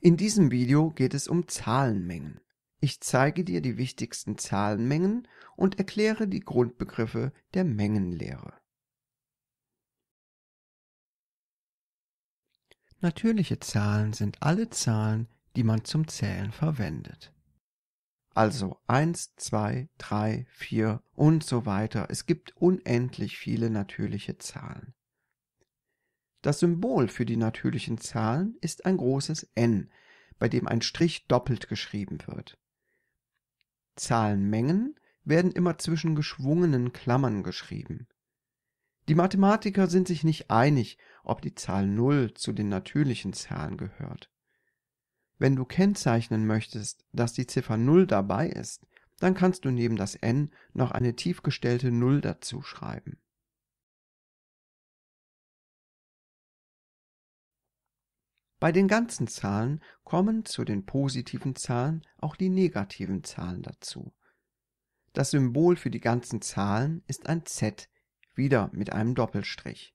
In diesem Video geht es um Zahlenmengen. Ich zeige dir die wichtigsten Zahlenmengen und erkläre die Grundbegriffe der Mengenlehre. Natürliche Zahlen sind alle Zahlen, die man zum Zählen verwendet. Also 1, 2, 3, 4 und so weiter. Es gibt unendlich viele natürliche Zahlen. Das Symbol für die natürlichen Zahlen ist ein großes N, bei dem ein Strich doppelt geschrieben wird. Zahlenmengen werden immer zwischen geschwungenen Klammern geschrieben. Die Mathematiker sind sich nicht einig, ob die Zahl 0 zu den natürlichen Zahlen gehört. Wenn du kennzeichnen möchtest, dass die Ziffer 0 dabei ist, dann kannst du neben das n noch eine tiefgestellte 0 dazu schreiben Bei den ganzen Zahlen kommen zu den positiven Zahlen auch die negativen Zahlen dazu. Das Symbol für die ganzen Zahlen ist ein Z, wieder mit einem Doppelstrich.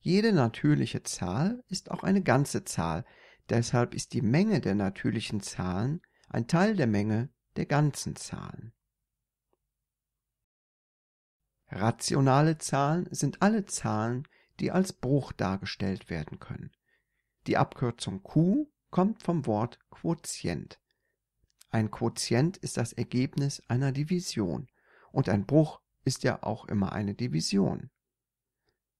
Jede natürliche Zahl ist auch eine ganze Zahl, deshalb ist die Menge der natürlichen Zahlen ein Teil der Menge der ganzen Zahlen. Rationale Zahlen sind alle Zahlen, die als Bruch dargestellt werden können die Abkürzung Q kommt vom Wort Quotient. Ein Quotient ist das Ergebnis einer Division und ein Bruch ist ja auch immer eine Division.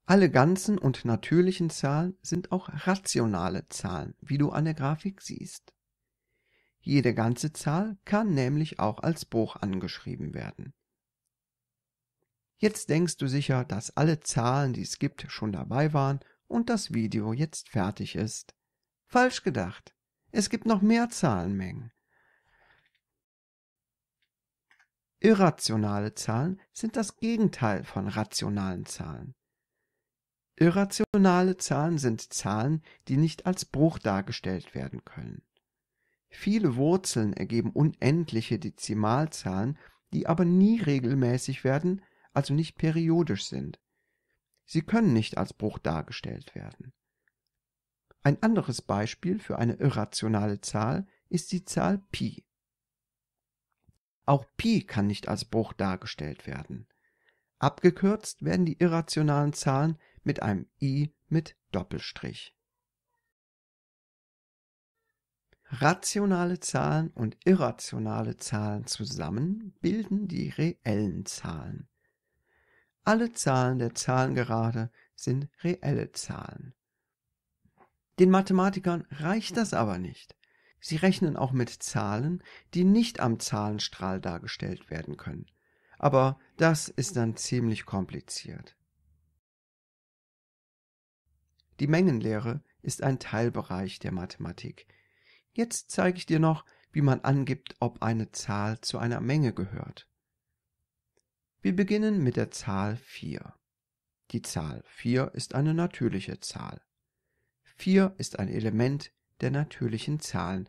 Alle ganzen und natürlichen Zahlen sind auch rationale Zahlen, wie du an der Grafik siehst. Jede ganze Zahl kann nämlich auch als Bruch angeschrieben werden. Jetzt denkst du sicher, dass alle Zahlen, die es gibt, schon dabei waren und das Video jetzt fertig ist. Falsch gedacht. Es gibt noch mehr Zahlenmengen. Irrationale Zahlen sind das Gegenteil von rationalen Zahlen. Irrationale Zahlen sind Zahlen, die nicht als Bruch dargestellt werden können. Viele Wurzeln ergeben unendliche Dezimalzahlen, die aber nie regelmäßig werden, also nicht periodisch sind. Sie können nicht als Bruch dargestellt werden. Ein anderes Beispiel für eine irrationale Zahl ist die Zahl Pi. Auch Pi kann nicht als Bruch dargestellt werden. Abgekürzt werden die irrationalen Zahlen mit einem i mit Doppelstrich. Rationale Zahlen und irrationale Zahlen zusammen bilden die reellen Zahlen. Alle Zahlen der Zahlengerade sind reelle Zahlen. Den Mathematikern reicht das aber nicht. Sie rechnen auch mit Zahlen, die nicht am Zahlenstrahl dargestellt werden können. Aber das ist dann ziemlich kompliziert. Die Mengenlehre ist ein Teilbereich der Mathematik. Jetzt zeige ich dir noch, wie man angibt, ob eine Zahl zu einer Menge gehört. Wir beginnen mit der Zahl 4. Die Zahl 4 ist eine natürliche Zahl. 4 ist ein Element der natürlichen Zahlen.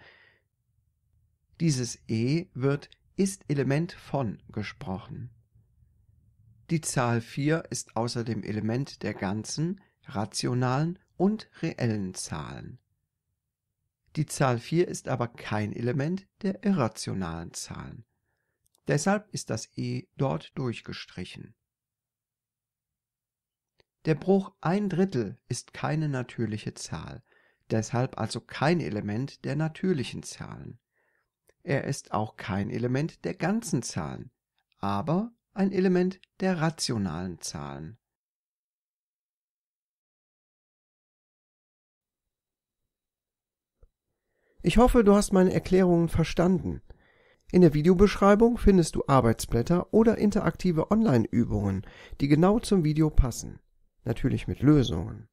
Dieses e wird ist Element von gesprochen. Die Zahl 4 ist außerdem Element der ganzen, rationalen und reellen Zahlen. Die Zahl 4 ist aber kein Element der irrationalen Zahlen. Deshalb ist das E dort durchgestrichen. Der Bruch ein Drittel ist keine natürliche Zahl, deshalb also kein Element der natürlichen Zahlen. Er ist auch kein Element der ganzen Zahlen, aber ein Element der rationalen Zahlen. Ich hoffe, du hast meine Erklärungen verstanden. In der Videobeschreibung findest du Arbeitsblätter oder interaktive Online-Übungen, die genau zum Video passen. Natürlich mit Lösungen.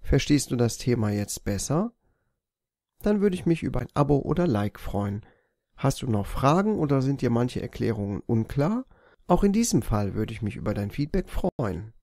Verstehst du das Thema jetzt besser? Dann würde ich mich über ein Abo oder Like freuen. Hast du noch Fragen oder sind dir manche Erklärungen unklar? Auch in diesem Fall würde ich mich über dein Feedback freuen.